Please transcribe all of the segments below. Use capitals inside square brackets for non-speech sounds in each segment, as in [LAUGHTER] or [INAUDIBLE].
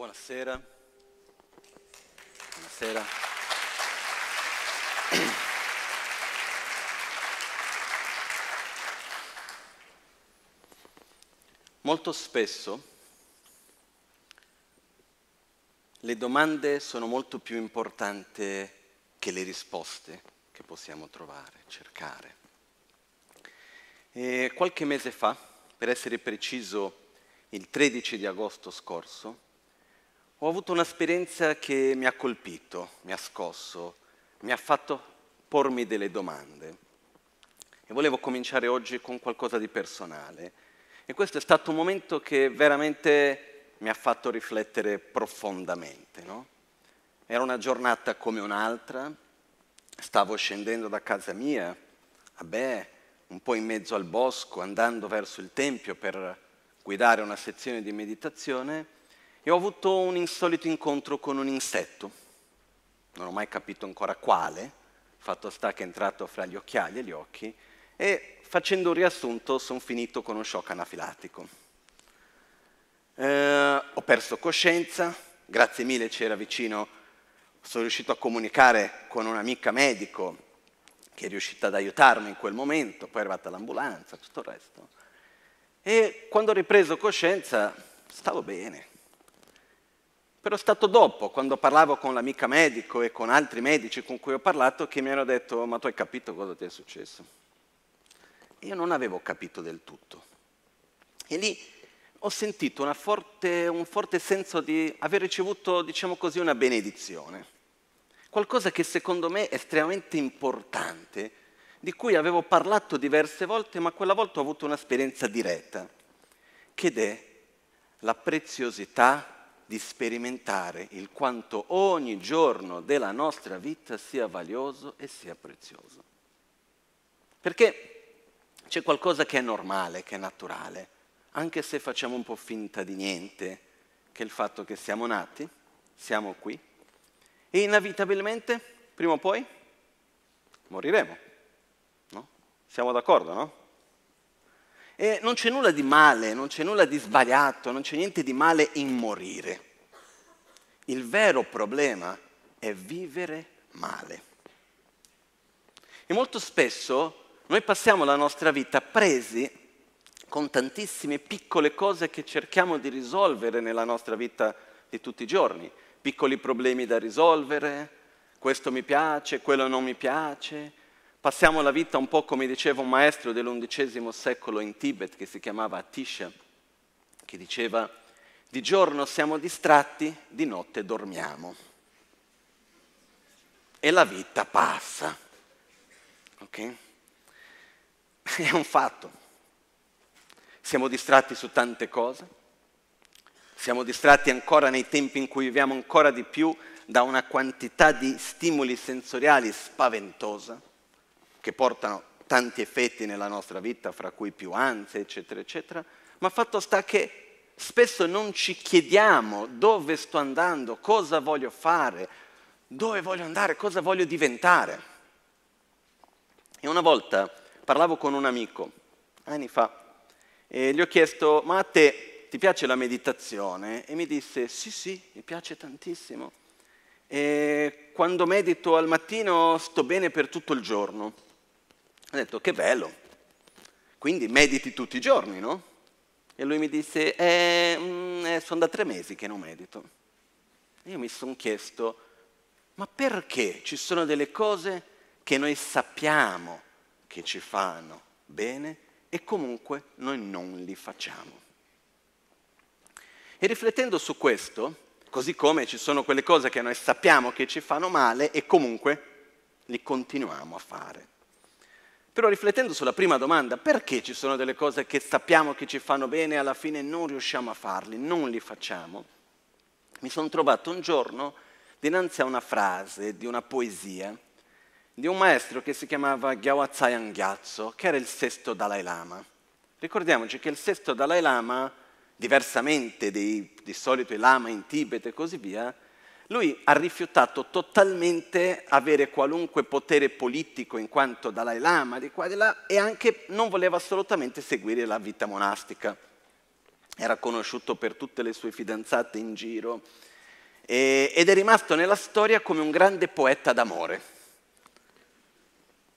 Buonasera. Buonasera. Molto spesso le domande sono molto più importanti che le risposte che possiamo trovare, cercare. E qualche mese fa, per essere preciso il 13 di agosto scorso, ho avuto un'esperienza che mi ha colpito, mi ha scosso, mi ha fatto pormi delle domande. E volevo cominciare oggi con qualcosa di personale. E questo è stato un momento che veramente mi ha fatto riflettere profondamente. No? Era una giornata come un'altra, stavo scendendo da casa mia, vabbè, un po' in mezzo al bosco, andando verso il tempio per guidare una sezione di meditazione e ho avuto un insolito incontro con un insetto. Non ho mai capito ancora quale, fatto sta che è entrato fra gli occhiali e gli occhi, e facendo un riassunto sono finito con un shock anafilatico. Eh, ho perso coscienza, grazie mille c'era vicino, sono riuscito a comunicare con un'amica medico che è riuscita ad aiutarmi in quel momento, poi è arrivata l'ambulanza, tutto il resto. E quando ho ripreso coscienza stavo bene, però è stato dopo, quando parlavo con l'amica medico e con altri medici con cui ho parlato, che mi hanno detto ma tu hai capito cosa ti è successo? Io non avevo capito del tutto. E lì ho sentito forte, un forte senso di aver ricevuto, diciamo così, una benedizione. Qualcosa che secondo me è estremamente importante, di cui avevo parlato diverse volte, ma quella volta ho avuto un'esperienza diretta, che è la preziosità di sperimentare il quanto ogni giorno della nostra vita sia valioso e sia prezioso. Perché c'è qualcosa che è normale, che è naturale, anche se facciamo un po' finta di niente, che è il fatto che siamo nati, siamo qui e inevitabilmente, prima o poi, moriremo. No? Siamo d'accordo, no? E non c'è nulla di male, non c'è nulla di sbagliato, non c'è niente di male in morire. Il vero problema è vivere male. E molto spesso noi passiamo la nostra vita presi con tantissime piccole cose che cerchiamo di risolvere nella nostra vita di tutti i giorni, piccoli problemi da risolvere, questo mi piace, quello non mi piace, Passiamo la vita un po' come diceva un maestro dell'undicesimo secolo in Tibet che si chiamava Atisha, che diceva di giorno siamo distratti, di notte dormiamo. E la vita passa. Ok? [LAUGHS] È un fatto. Siamo distratti su tante cose, siamo distratti ancora nei tempi in cui viviamo ancora di più da una quantità di stimoli sensoriali spaventosa che portano tanti effetti nella nostra vita, fra cui più ansia, eccetera, eccetera, ma fatto sta che spesso non ci chiediamo dove sto andando, cosa voglio fare, dove voglio andare, cosa voglio diventare. E una volta parlavo con un amico, anni fa, e gli ho chiesto, ma a te ti piace la meditazione? E mi disse, sì, sì, mi piace tantissimo. E quando medito al mattino sto bene per tutto il giorno. Ho detto che bello, quindi mediti tutti i giorni, no? E lui mi disse, eh, mm, eh sono da tre mesi che non medito. E io mi sono chiesto, ma perché ci sono delle cose che noi sappiamo che ci fanno bene e comunque noi non li facciamo? E riflettendo su questo, così come ci sono quelle cose che noi sappiamo che ci fanno male e comunque li continuiamo a fare. Però riflettendo sulla prima domanda, perché ci sono delle cose che sappiamo che ci fanno bene e alla fine non riusciamo a farli, non li facciamo? Mi sono trovato un giorno dinanzi a una frase di una poesia di un maestro che si chiamava Gyawatsayan Gyatso, che era il sesto Dalai Lama. Ricordiamoci che il sesto Dalai Lama, diversamente dei, di solito i lama in Tibet e così via, lui ha rifiutato totalmente avere qualunque potere politico in quanto Dalai Lama di qua e di là e anche non voleva assolutamente seguire la vita monastica. Era conosciuto per tutte le sue fidanzate in giro e, ed è rimasto nella storia come un grande poeta d'amore.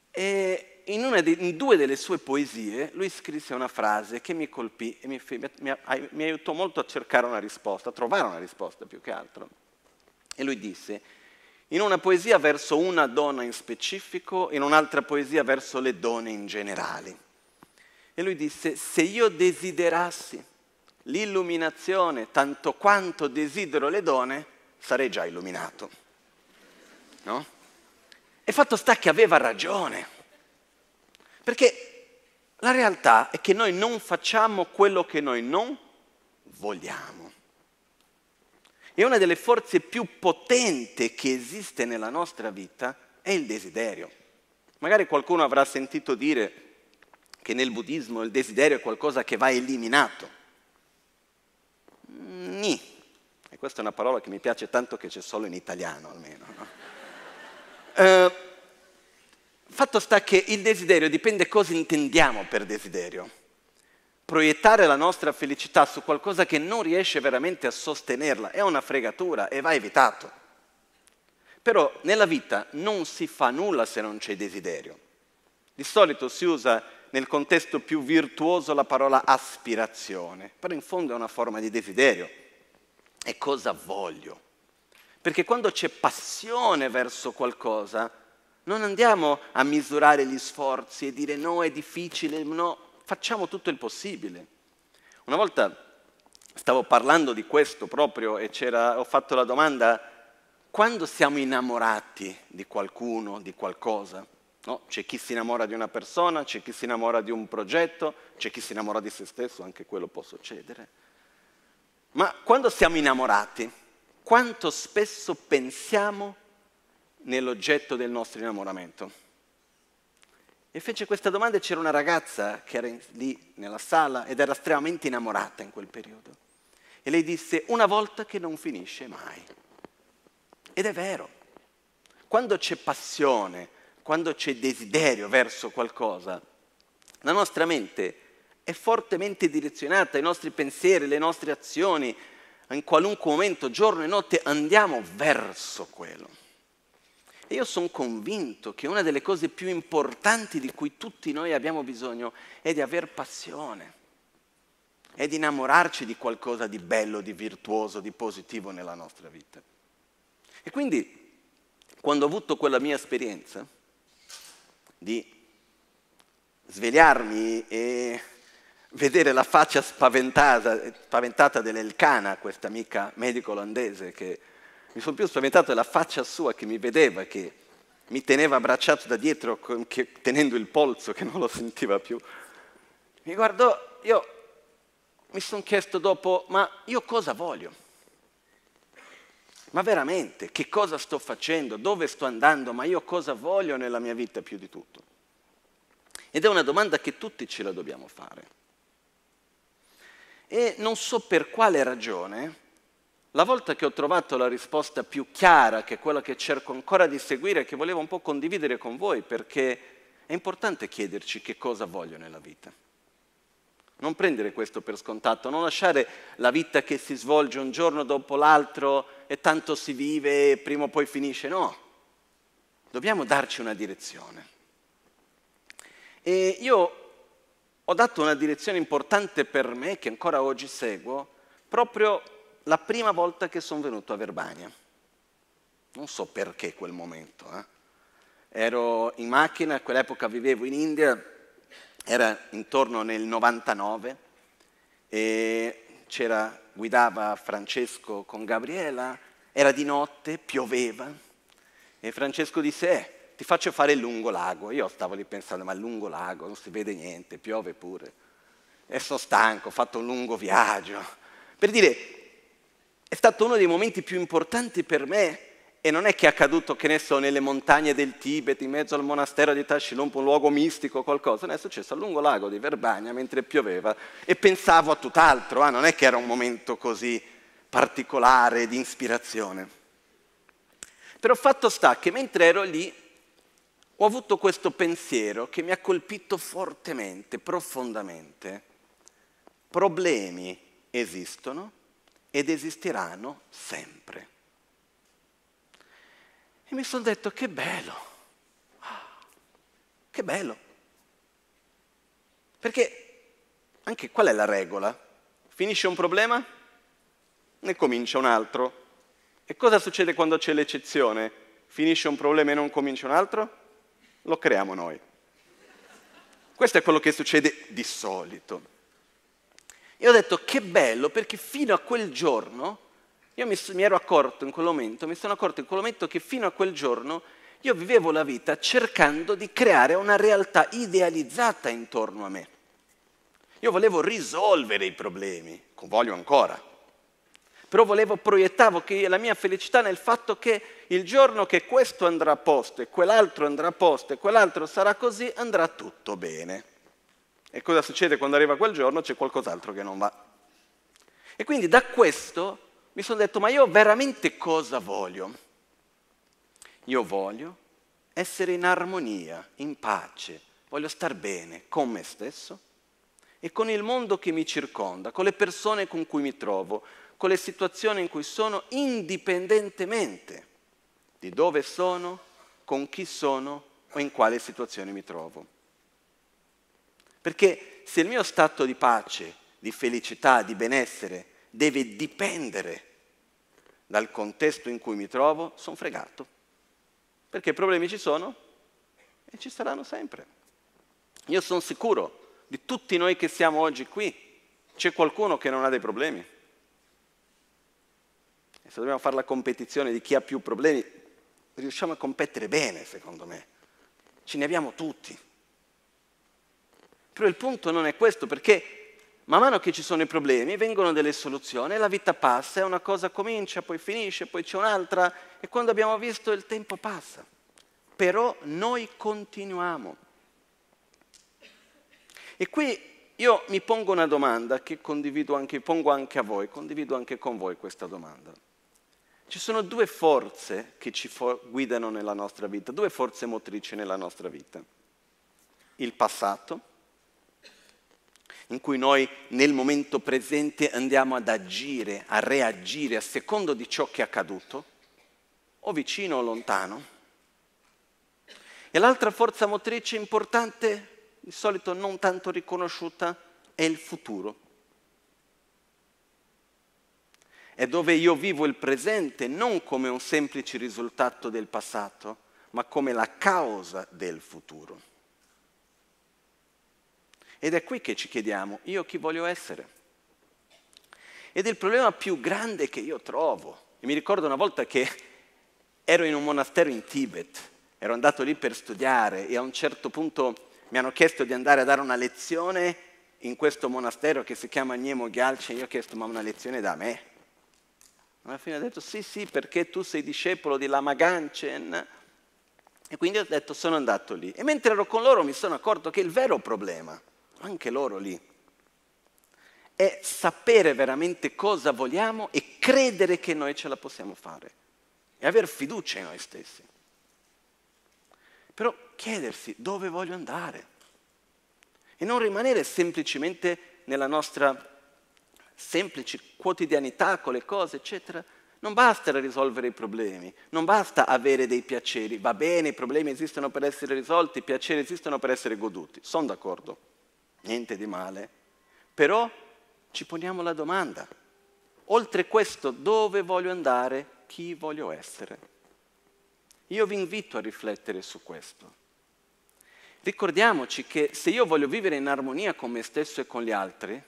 E in, de, in due delle sue poesie lui scrisse una frase che mi colpì e mi, mi, mi aiutò molto a cercare una risposta, a trovare una risposta più che altro e lui disse, in una poesia verso una donna in specifico, in un'altra poesia verso le donne in generale. E lui disse, se io desiderassi l'illuminazione tanto quanto desidero le donne, sarei già illuminato. No? E fatto sta che aveva ragione, perché la realtà è che noi non facciamo quello che noi non vogliamo. E una delle forze più potenti che esiste nella nostra vita è il desiderio. Magari qualcuno avrà sentito dire che nel buddismo il desiderio è qualcosa che va eliminato. Ni. E questa è una parola che mi piace tanto che c'è solo in italiano almeno. No? uh, fatto sta che il desiderio dipende cosa intendiamo per desiderio proiettare la nostra felicità su qualcosa che non riesce veramente a sostenerla è una fregatura e va evitato. Però nella vita non si fa nulla se non c'è desiderio. Di solito si usa nel contesto più virtuoso la parola aspirazione, però in fondo è una forma di desiderio. E cosa voglio? Perché quando c'è passione verso qualcosa, non andiamo a misurare gli sforzi e dire no, è difficile, no, facciamo tutto il possibile. Una volta stavo parlando di questo proprio e ho fatto la domanda, quando siamo innamorati di qualcuno, di qualcosa, no? c'è chi si innamora di una persona, c'è chi si innamora di un progetto, c'è chi si innamora di se stesso, anche quello può succedere. Ma quando siamo innamorati, quanto spesso pensiamo nell'oggetto del nostro innamoramento? E fece questa domanda e c'era una ragazza che era lì nella sala ed era estremamente innamorata in quel periodo. E lei disse, una volta che non finisce mai. Ed è vero, quando c'è passione, quando c'è desiderio verso qualcosa, la nostra mente è fortemente direzionata, i nostri pensieri, le nostre azioni, in qualunque momento, giorno e notte, andiamo verso quello. E io sono convinto che una delle cose più importanti di cui tutti noi abbiamo bisogno è di aver passione, è di innamorarci di qualcosa di bello, di virtuoso, di positivo nella nostra vita. E quindi, quando ho avuto quella mia esperienza di svegliarmi e vedere la faccia spaventata, spaventata dell'Elcana, questa amica medico olandese che mi sono più spaventato della faccia sua che mi vedeva, che mi teneva abbracciato da dietro, che, tenendo il polso che non lo sentiva più. Mi guardò, io mi sono chiesto dopo, ma io cosa voglio? Ma veramente, che cosa sto facendo? Dove sto andando? Ma io cosa voglio nella mia vita più di tutto? Ed è una domanda che tutti ce la dobbiamo fare. E non so per quale ragione, la volta che ho trovato la risposta più chiara, che è quella che cerco ancora di seguire che volevo un po' condividere con voi, perché è importante chiederci che cosa voglio nella vita. Non prendere questo per scontato, non lasciare la vita che si svolge un giorno dopo l'altro e tanto si vive e prima o poi finisce. No, dobbiamo darci una direzione. E io ho dato una direzione importante per me, che ancora oggi seguo, proprio la prima volta che sono venuto a Verbania. Non so perché quel momento. Eh. Ero in macchina, a quell'epoca vivevo in India, era intorno nel 99 e c'era, guidava Francesco con Gabriella, era di notte, pioveva e Francesco disse eh, ti faccio fare il lungo lago. Io stavo lì pensando ma il lungo lago non si vede niente, piove pure. E sono stanco, ho fatto un lungo viaggio. Per dire, è stato uno dei momenti più importanti per me e non è che è accaduto, che ne so, nelle montagne del Tibet, in mezzo al monastero di Tashilump, un luogo mistico o qualcosa, no, è successo a lungo lago di Verbania mentre pioveva e pensavo a tutt'altro, ah, non è che era un momento così particolare di ispirazione. Però fatto sta che mentre ero lì ho avuto questo pensiero che mi ha colpito fortemente, profondamente. Problemi esistono ed esisteranno sempre. E mi sono detto che bello, che bello. Perché anche qual è la regola? Finisce un problema, ne comincia un altro. E cosa succede quando c'è l'eccezione? Finisce un problema e non comincia un altro? Lo creiamo noi. Questo è quello che succede di solito. E ho detto che bello perché fino a quel giorno, io mi, mi ero accorto in quel momento, mi sono accorto in quel momento che fino a quel giorno io vivevo la vita cercando di creare una realtà idealizzata intorno a me. Io volevo risolvere i problemi, voglio ancora, però volevo, proiettavo la mia felicità nel fatto che il giorno che questo andrà a posto e quell'altro andrà a posto e quell'altro sarà così, andrà tutto bene. E cosa succede quando arriva quel giorno? C'è qualcos'altro che non va. E quindi da questo mi sono detto, ma io veramente cosa voglio? Io voglio essere in armonia, in pace, voglio star bene con me stesso e con il mondo che mi circonda, con le persone con cui mi trovo, con le situazioni in cui sono, indipendentemente di dove sono, con chi sono o in quale situazione mi trovo. Perché se il mio stato di pace, di felicità, di benessere deve dipendere dal contesto in cui mi trovo, sono fregato. Perché i problemi ci sono e ci saranno sempre. Io sono sicuro di tutti noi che siamo oggi qui, c'è qualcuno che non ha dei problemi. E se dobbiamo fare la competizione di chi ha più problemi, riusciamo a competere bene, secondo me. Ce ne abbiamo tutti. Però il punto non è questo, perché man mano che ci sono i problemi vengono delle soluzioni, la vita passa, e una cosa comincia, poi finisce, poi c'è un'altra, e quando abbiamo visto il tempo passa. Però noi continuiamo. E qui io mi pongo una domanda che condivido anche, pongo anche a voi, condivido anche con voi questa domanda. Ci sono due forze che ci for- guidano nella nostra vita, due forze motrici nella nostra vita. Il passato in cui noi nel momento presente andiamo ad agire, a reagire a secondo di ciò che è accaduto, o vicino o lontano. E l'altra forza motrice importante, di solito non tanto riconosciuta, è il futuro. È dove io vivo il presente non come un semplice risultato del passato, ma come la causa del futuro. Ed è qui che ci chiediamo, io chi voglio essere? Ed è il problema più grande che io trovo. E mi ricordo una volta che ero in un monastero in Tibet, ero andato lì per studiare e a un certo punto mi hanno chiesto di andare a dare una lezione in questo monastero che si chiama Niemo Gyalce, io ho chiesto ma una lezione da me? Alla fine ha detto sì sì perché tu sei discepolo di Lama Ganchen e quindi ho detto sono andato lì e mentre ero con loro mi sono accorto che il vero problema anche loro lì. È sapere veramente cosa vogliamo e credere che noi ce la possiamo fare e aver fiducia in noi stessi. Però chiedersi dove voglio andare e non rimanere semplicemente nella nostra semplice quotidianità con le cose, eccetera. Non basta risolvere i problemi, non basta avere dei piaceri. Va bene, i problemi esistono per essere risolti, i piaceri esistono per essere goduti. Sono d'accordo niente di male, però ci poniamo la domanda, oltre questo dove voglio andare, chi voglio essere? Io vi invito a riflettere su questo. Ricordiamoci che se io voglio vivere in armonia con me stesso e con gli altri,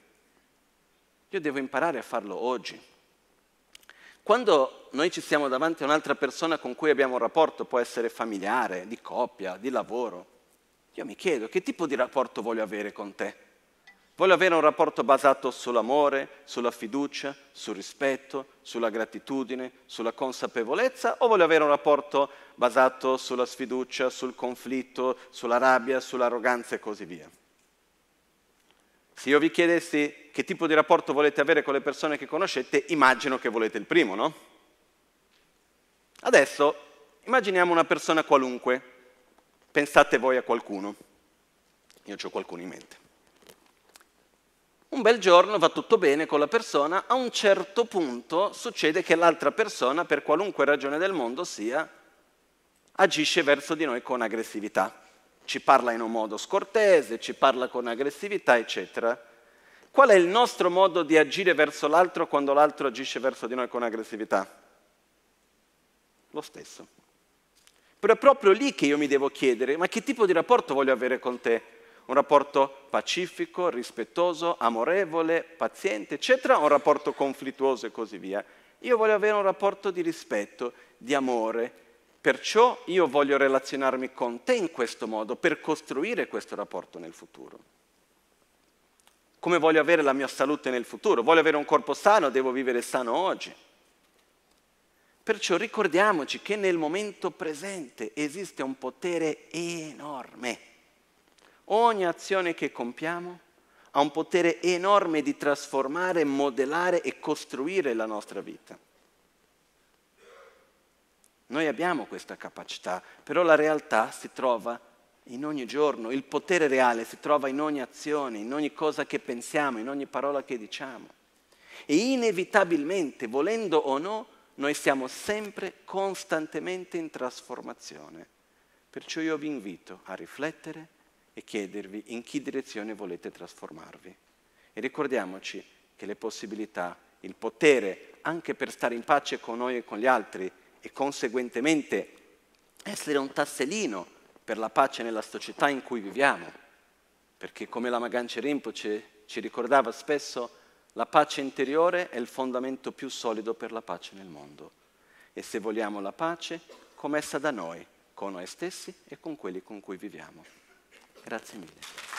io devo imparare a farlo oggi. Quando noi ci siamo davanti a un'altra persona con cui abbiamo un rapporto, può essere familiare, di coppia, di lavoro, io mi chiedo che tipo di rapporto voglio avere con te? Voglio avere un rapporto basato sull'amore, sulla fiducia, sul rispetto, sulla gratitudine, sulla consapevolezza o voglio avere un rapporto basato sulla sfiducia, sul conflitto, sulla rabbia, sull'arroganza e così via? Se io vi chiedessi che tipo di rapporto volete avere con le persone che conoscete, immagino che volete il primo, no? Adesso immaginiamo una persona qualunque, Pensate voi a qualcuno. Io ho qualcuno in mente. Un bel giorno va tutto bene con la persona, a un certo punto succede che l'altra persona, per qualunque ragione del mondo sia, agisce verso di noi con aggressività. Ci parla in un modo scortese, ci parla con aggressività, eccetera. Qual è il nostro modo di agire verso l'altro quando l'altro agisce verso di noi con aggressività? Lo stesso. Però è proprio lì che io mi devo chiedere, ma che tipo di rapporto voglio avere con te? Un rapporto pacifico, rispettoso, amorevole, paziente, eccetera, o un rapporto conflittuoso e così via? Io voglio avere un rapporto di rispetto, di amore. Perciò io voglio relazionarmi con te in questo modo per costruire questo rapporto nel futuro. Come voglio avere la mia salute nel futuro? Voglio avere un corpo sano, devo vivere sano oggi. Perciò ricordiamoci che nel momento presente esiste un potere enorme. Ogni azione che compiamo ha un potere enorme di trasformare, modellare e costruire la nostra vita. Noi abbiamo questa capacità, però la realtà si trova in ogni giorno, il potere reale si trova in ogni azione, in ogni cosa che pensiamo, in ogni parola che diciamo. E inevitabilmente, volendo o no, noi siamo sempre costantemente in trasformazione. Perciò io vi invito a riflettere e chiedervi in che direzione volete trasformarvi. E ricordiamoci che le possibilità, il potere, anche per stare in pace con noi e con gli altri e conseguentemente essere un tassellino per la pace nella società in cui viviamo. Perché come la Maganci Rinpoche ci ricordava spesso, la pace interiore è il fondamento più solido per la pace nel mondo. E se vogliamo la pace, com'essa da noi, con noi stessi e con quelli con cui viviamo. Grazie mille.